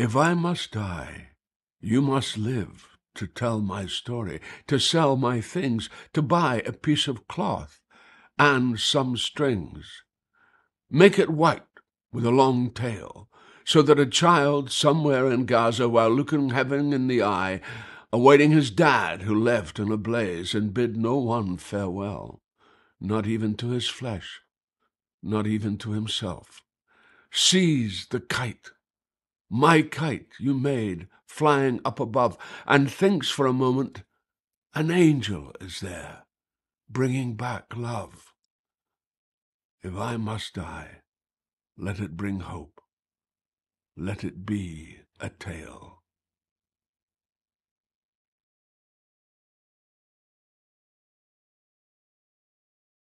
If I must die, you must live to tell my story, to sell my things, to buy a piece of cloth and some strings. Make it white with a long tail, so that a child somewhere in Gaza, while looking heaven in the eye, awaiting his dad who left in a blaze and bid no one farewell, not even to his flesh, not even to himself, sees the kite my kite you made flying up above, and thinks for a moment an angel is there, bringing back love. If I must die, let it bring hope. Let it be a tale.